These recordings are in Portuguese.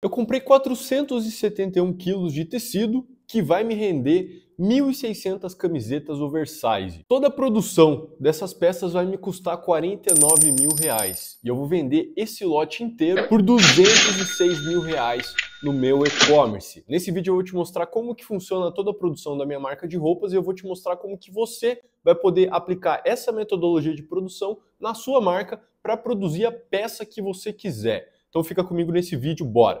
Eu comprei 471 quilos de tecido que vai me render 1.600 camisetas oversize. Toda a produção dessas peças vai me custar 49 mil reais e eu vou vender esse lote inteiro por 206 mil reais no meu e-commerce. Nesse vídeo eu vou te mostrar como que funciona toda a produção da minha marca de roupas e eu vou te mostrar como que você vai poder aplicar essa metodologia de produção na sua marca para produzir a peça que você quiser. Então fica comigo nesse vídeo, bora!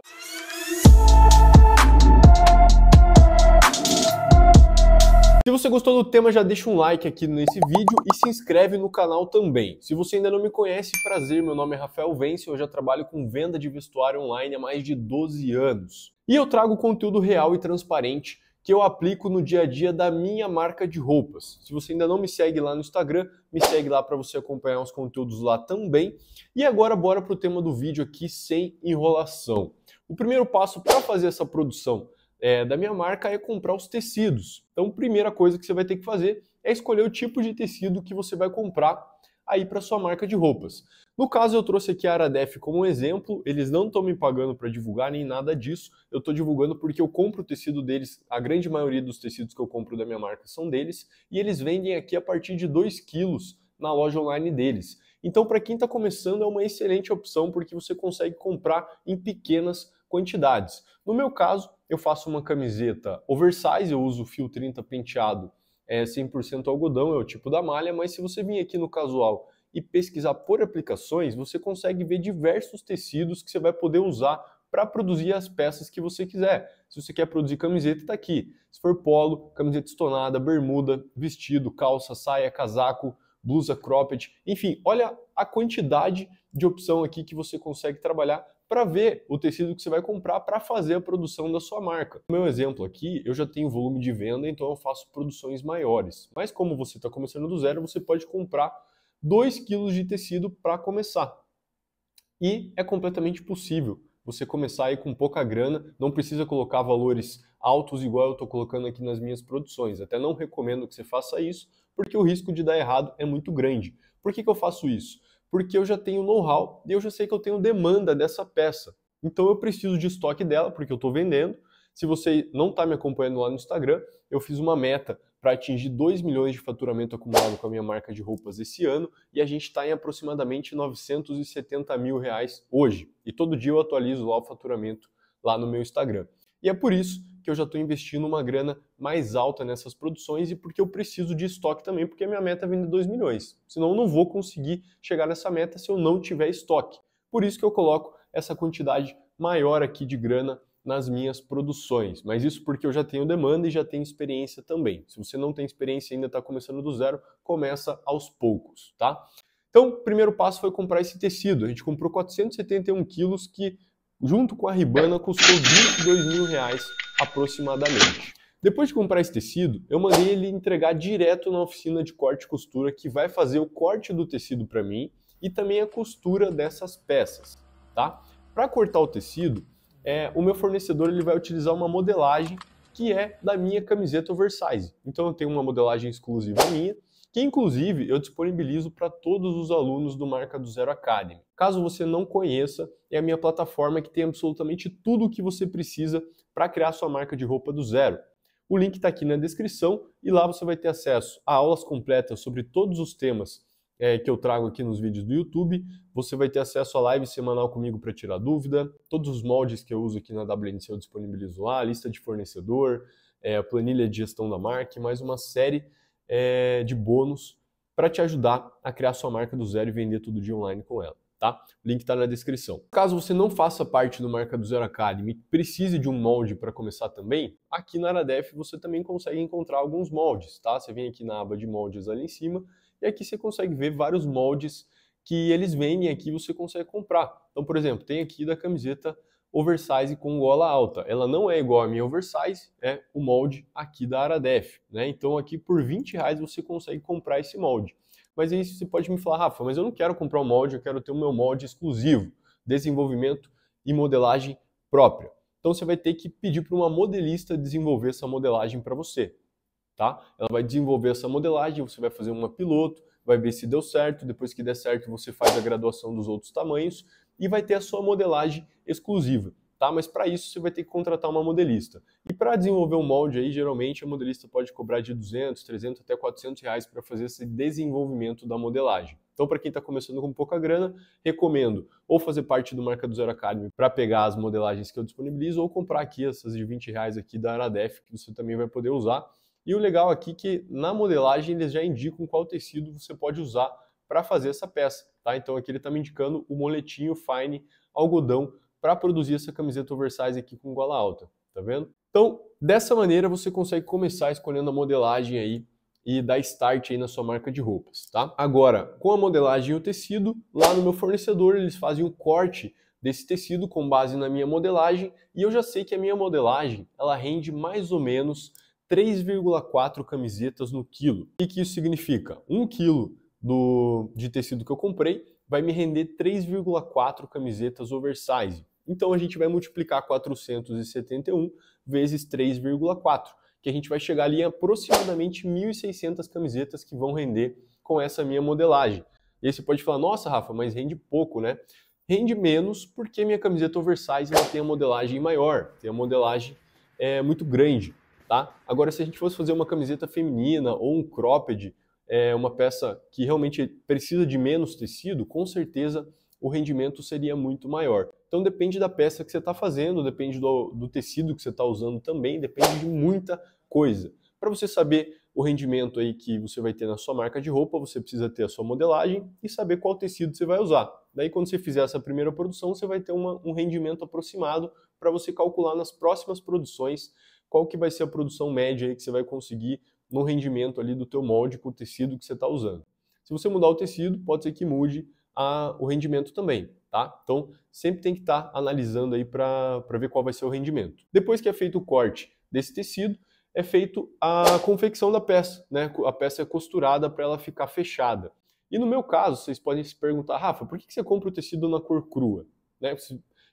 Se você gostou do tema, já deixa um like aqui nesse vídeo e se inscreve no canal também. Se você ainda não me conhece, prazer, meu nome é Rafael Vence, eu já trabalho com venda de vestuário online há mais de 12 anos. E eu trago conteúdo real e transparente que eu aplico no dia a dia da minha marca de roupas. Se você ainda não me segue lá no Instagram, me segue lá para você acompanhar os conteúdos lá também. E agora bora para o tema do vídeo aqui sem enrolação. O primeiro passo para fazer essa produção é, da minha marca é comprar os tecidos. Então, primeira coisa que você vai ter que fazer é escolher o tipo de tecido que você vai comprar aí para sua marca de roupas. No caso, eu trouxe aqui a Aradef como exemplo, eles não estão me pagando para divulgar nem nada disso, eu estou divulgando porque eu compro o tecido deles, a grande maioria dos tecidos que eu compro da minha marca são deles, e eles vendem aqui a partir de 2 quilos na loja online deles. Então, para quem está começando, é uma excelente opção porque você consegue comprar em pequenas quantidades. No meu caso, eu faço uma camiseta oversize, eu uso fio 30 penteado é 100% algodão, é o tipo da malha, mas se você vir aqui no casual e pesquisar por aplicações, você consegue ver diversos tecidos que você vai poder usar para produzir as peças que você quiser. Se você quer produzir camiseta, está aqui. Se for polo, camiseta estonada, bermuda, vestido, calça, saia, casaco, blusa cropped, enfim, olha a quantidade de opção aqui que você consegue trabalhar para ver o tecido que você vai comprar para fazer a produção da sua marca. No meu exemplo aqui, eu já tenho volume de venda, então eu faço produções maiores. Mas como você está começando do zero, você pode comprar 2 kg de tecido para começar. E é completamente possível você começar aí com pouca grana, não precisa colocar valores altos igual eu estou colocando aqui nas minhas produções. Até não recomendo que você faça isso, porque o risco de dar errado é muito grande. Por que, que eu faço isso? Porque eu já tenho know-how e eu já sei que eu tenho demanda dessa peça. Então eu preciso de estoque dela, porque eu estou vendendo. Se você não está me acompanhando lá no Instagram, eu fiz uma meta para atingir 2 milhões de faturamento acumulado com a minha marca de roupas esse ano e a gente está em aproximadamente 970 mil reais hoje. E todo dia eu atualizo lá o faturamento lá no meu Instagram. E é por isso que eu já estou investindo uma grana mais alta nessas produções e porque eu preciso de estoque também, porque a minha meta é vender 2 milhões. Senão eu não vou conseguir chegar nessa meta se eu não tiver estoque. Por isso que eu coloco essa quantidade maior aqui de grana nas minhas produções. Mas isso porque eu já tenho demanda e já tenho experiência também. Se você não tem experiência e ainda está começando do zero, começa aos poucos, tá? Então, o primeiro passo foi comprar esse tecido. A gente comprou 471 quilos, que junto com a ribana custou 22 mil reais aproximadamente. Depois de comprar esse tecido, eu mandei ele entregar direto na oficina de corte e costura, que vai fazer o corte do tecido para mim e também a costura dessas peças, tá? Para cortar o tecido, é, o meu fornecedor ele vai utilizar uma modelagem que é da minha camiseta oversize. Então eu tenho uma modelagem exclusiva minha, que inclusive eu disponibilizo para todos os alunos do Marca do Zero Academy. Caso você não conheça, é a minha plataforma que tem absolutamente tudo o que você precisa para criar sua marca de roupa do zero. O link está aqui na descrição e lá você vai ter acesso a aulas completas sobre todos os temas é, que eu trago aqui nos vídeos do YouTube. Você vai ter acesso à live semanal comigo para tirar dúvida, todos os moldes que eu uso aqui na WNC eu disponibilizo lá, lista de fornecedor, é, planilha de gestão da marca, mais uma série é, de bônus para te ajudar a criar sua marca do zero e vender tudo de online com ela. Tá? O link está na descrição. Caso você não faça parte do Marca do Zero Academy e precise de um molde para começar também, aqui na Aradef você também consegue encontrar alguns moldes. Tá? Você vem aqui na aba de moldes ali em cima e aqui você consegue ver vários moldes que eles vendem aqui você consegue comprar. Então, por exemplo, tem aqui da camiseta oversize com gola alta. Ela não é igual a minha oversize, é o molde aqui da Aradef. Né? Então, aqui por 20 reais você consegue comprar esse molde. Mas aí você pode me falar, Rafa, mas eu não quero comprar um molde, eu quero ter o meu molde exclusivo, desenvolvimento e modelagem própria. Então, você vai ter que pedir para uma modelista desenvolver essa modelagem para você tá? Ela vai desenvolver essa modelagem, você vai fazer uma piloto, vai ver se deu certo, depois que der certo você faz a graduação dos outros tamanhos e vai ter a sua modelagem exclusiva, tá? Mas para isso você vai ter que contratar uma modelista. E para desenvolver um molde aí, geralmente a modelista pode cobrar de 200, 300 até 400 reais para fazer esse desenvolvimento da modelagem. Então para quem está começando com pouca grana, recomendo ou fazer parte do Marca do Zero Academy para pegar as modelagens que eu disponibilizo ou comprar aqui essas de 20 reais aqui da Aradef que você também vai poder usar e o legal aqui é que na modelagem eles já indicam qual tecido você pode usar para fazer essa peça, tá? Então aqui ele está me indicando o moletinho fine algodão para produzir essa camiseta oversize aqui com gola alta, tá vendo? Então, dessa maneira você consegue começar escolhendo a modelagem aí e dar start aí na sua marca de roupas, tá? Agora, com a modelagem e o tecido, lá no meu fornecedor eles fazem um corte desse tecido com base na minha modelagem e eu já sei que a minha modelagem ela rende mais ou menos 3,4 camisetas no quilo. O que isso significa? Um quilo do, de tecido que eu comprei vai me render 3,4 camisetas oversize. Então a gente vai multiplicar 471 vezes 3,4, que a gente vai chegar ali em aproximadamente 1.600 camisetas que vão render com essa minha modelagem. E aí você pode falar, nossa, Rafa, mas rende pouco, né? Rende menos porque minha camiseta oversize ela tem a modelagem maior, tem a modelagem é, muito grande tá? Agora, se a gente fosse fazer uma camiseta feminina ou um cropped, é, uma peça que realmente precisa de menos tecido, com certeza o rendimento seria muito maior. Então depende da peça que você está fazendo, depende do, do, tecido que você está usando também, depende de muita coisa. Para você saber o rendimento aí que você vai ter na sua marca de roupa, você precisa ter a sua modelagem e saber qual tecido você vai usar. Daí quando você fizer essa primeira produção, você vai ter uma, um rendimento aproximado para você calcular nas próximas produções qual que vai ser a produção média que você vai conseguir no rendimento ali do teu molde com o tecido que você está usando. Se você mudar o tecido, pode ser que mude a, o rendimento também, tá? Então, sempre tem que estar tá analisando aí para ver qual vai ser o rendimento. Depois que é feito o corte desse tecido, é feito a confecção da peça, né? A peça é costurada para ela ficar fechada. E no meu caso, vocês podem se perguntar, Rafa, por que você compra o tecido na cor crua? Né?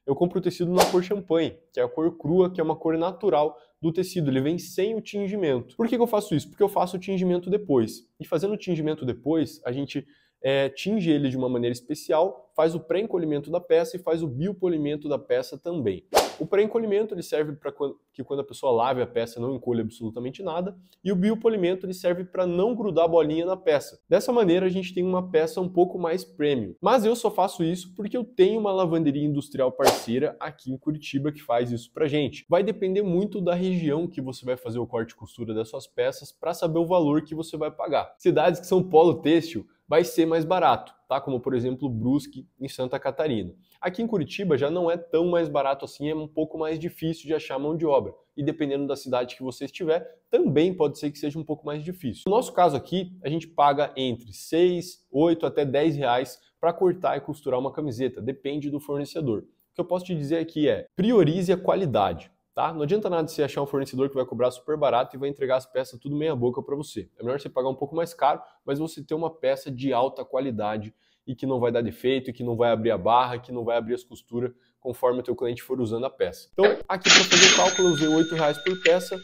Eu compro o tecido na cor champanhe, que é a cor crua, que é uma cor natural do tecido, ele vem sem o tingimento. Por que, que eu faço isso? Porque eu faço o tingimento depois. E fazendo o tingimento depois, a gente é, tinge ele de uma maneira especial faz o pré-encolhimento da peça e faz o biopolimento da peça também. O pré-encolhimento ele serve para que quando a pessoa lave a peça não encolha absolutamente nada, e o biopolimento ele serve para não grudar a bolinha na peça. Dessa maneira a gente tem uma peça um pouco mais premium. Mas eu só faço isso porque eu tenho uma lavanderia industrial parceira aqui em Curitiba que faz isso pra gente. Vai depender muito da região que você vai fazer o corte e costura das suas peças para saber o valor que você vai pagar. Cidades que são polo têxtil vai ser mais barato tá? Como por exemplo Brusque em Santa Catarina. Aqui em Curitiba já não é tão mais barato assim, é um pouco mais difícil de achar mão de obra. E dependendo da cidade que você estiver, também pode ser que seja um pouco mais difícil. No nosso caso aqui, a gente paga entre 6, 8 até 10 reais para cortar e costurar uma camiseta, depende do fornecedor. O que eu posso te dizer aqui é priorize a qualidade. Tá? Não adianta nada você achar um fornecedor que vai cobrar super barato e vai entregar as peças tudo meia boca para você. É melhor você pagar um pouco mais caro, mas você ter uma peça de alta qualidade e que não vai dar defeito, que não vai abrir a barra, que não vai abrir as costuras conforme o teu cliente for usando a peça. Então, aqui para fazer o cálculo, eu usei R$ reais por peça.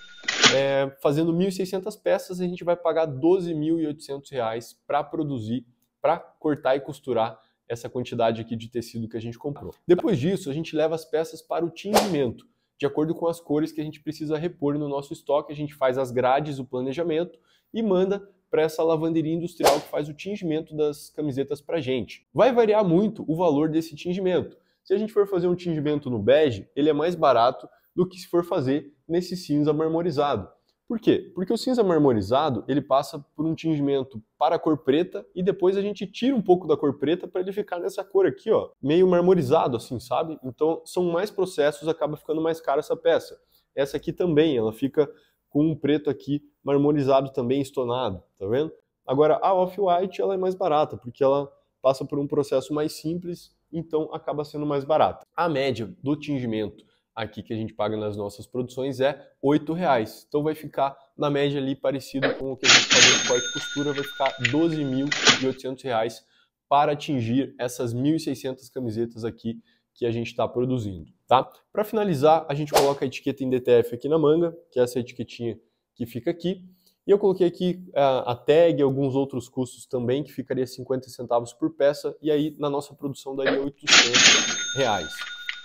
É, fazendo 1.600 peças, a gente vai pagar R$ 12.800 para produzir, para cortar e costurar essa quantidade aqui de tecido que a gente comprou. Depois disso, a gente leva as peças para o tingimento de acordo com as cores que a gente precisa repor no nosso estoque, a gente faz as grades, o planejamento e manda para essa lavanderia industrial que faz o tingimento das camisetas para gente. Vai variar muito o valor desse tingimento. Se a gente for fazer um tingimento no bege, ele é mais barato do que se for fazer nesse cinza marmorizado. Por quê? Porque o cinza marmorizado ele passa por um tingimento para a cor preta e depois a gente tira um pouco da cor preta para ele ficar nessa cor aqui, ó, meio marmorizado assim, sabe? Então são mais processos, acaba ficando mais cara essa peça. Essa aqui também, ela fica com um preto aqui marmorizado também, estonado, tá vendo? Agora a off-white ela é mais barata porque ela passa por um processo mais simples, então acaba sendo mais barata. A média do tingimento aqui que a gente paga nas nossas produções é R$ reais. Então vai ficar na média ali parecido com o que a gente pagou de corte e costura, vai ficar R$ 12.800 para atingir essas 1.600 camisetas aqui que a gente está produzindo, tá? Para finalizar, a gente coloca a etiqueta em DTF aqui na manga, que é essa etiquetinha que fica aqui. E eu coloquei aqui a, a tag e alguns outros custos também, que ficaria 50 centavos por peça, e aí na nossa produção daria 800 reais.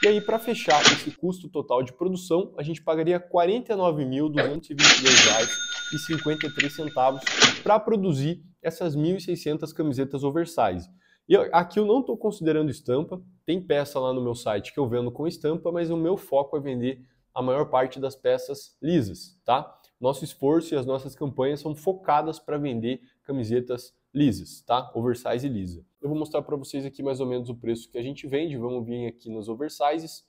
E aí, para fechar esse custo total de produção, a gente pagaria R$ 49.222,53 para produzir essas 1.600 camisetas oversize. E aqui eu não estou considerando estampa, tem peça lá no meu site que eu vendo com estampa, mas o meu foco é vender a maior parte das peças lisas, tá? Nosso esforço e as nossas campanhas são focadas para vender camisetas lisas, tá? Oversize e lisa. Eu vou mostrar para vocês aqui mais ou menos o preço que a gente vende. Vamos vir aqui nas oversizes.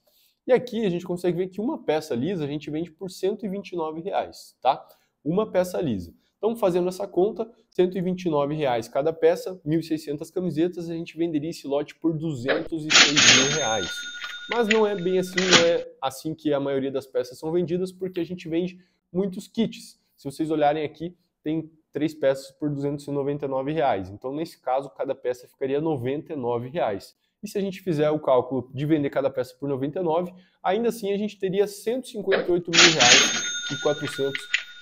E aqui a gente consegue ver que uma peça lisa a gente vende por R$ reais, tá? Uma peça lisa. Então, fazendo essa conta, R$ reais cada peça, 1.600 camisetas, a gente venderia esse lote por R$ 206 mil. Reais. Mas não é bem assim, não é assim que a maioria das peças são vendidas, porque a gente vende muitos kits. Se vocês olharem aqui, tem três peças por 299 reais. Então, nesse caso, cada peça ficaria 99 reais. E se a gente fizer o cálculo de vender cada peça por 99, ainda assim a gente teria 158 mil reais e 400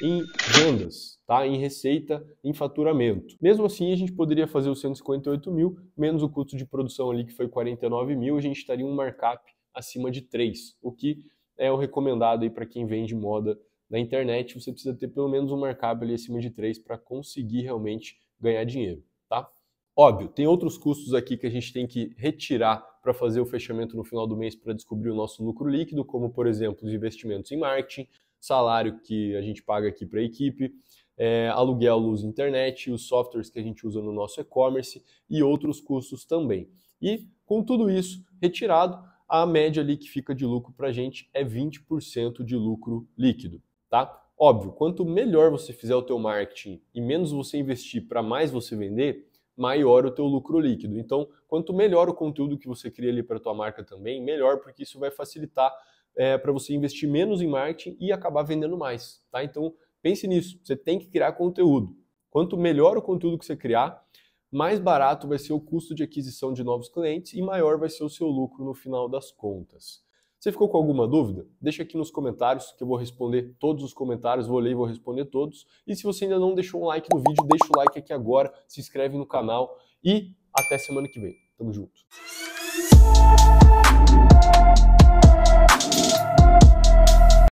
em vendas, tá? em receita, em faturamento. Mesmo assim, a gente poderia fazer os 158 mil, menos o custo de produção ali, que foi 49 mil, a gente estaria um markup acima de 3, o que é o recomendado aí para quem vende moda na internet, você precisa ter pelo menos um mercado ali acima de 3 para conseguir realmente ganhar dinheiro, tá? Óbvio, tem outros custos aqui que a gente tem que retirar para fazer o fechamento no final do mês para descobrir o nosso lucro líquido, como por exemplo os investimentos em marketing, salário que a gente paga aqui para a equipe, é, aluguel, luz, internet, os softwares que a gente usa no nosso e-commerce e outros custos também. E com tudo isso retirado, a média ali que fica de lucro para a gente é 20% de lucro líquido tá? Óbvio, quanto melhor você fizer o teu marketing e menos você investir para mais você vender, maior o teu lucro líquido. Então, quanto melhor o conteúdo que você cria ali para a tua marca também, melhor, porque isso vai facilitar é, eh, para você investir menos em marketing e acabar vendendo mais, tá? Então, pense nisso, você tem que criar conteúdo. Quanto melhor o conteúdo que você criar, mais barato vai ser o custo de aquisição de novos clientes e maior vai ser o seu lucro no final das contas. Você ficou com alguma dúvida? Deixa aqui nos comentários que eu vou responder todos os comentários, vou ler e vou responder todos. E se você ainda não deixou um like no vídeo, deixa o like aqui agora, se inscreve no canal e até semana que vem. Tamo junto.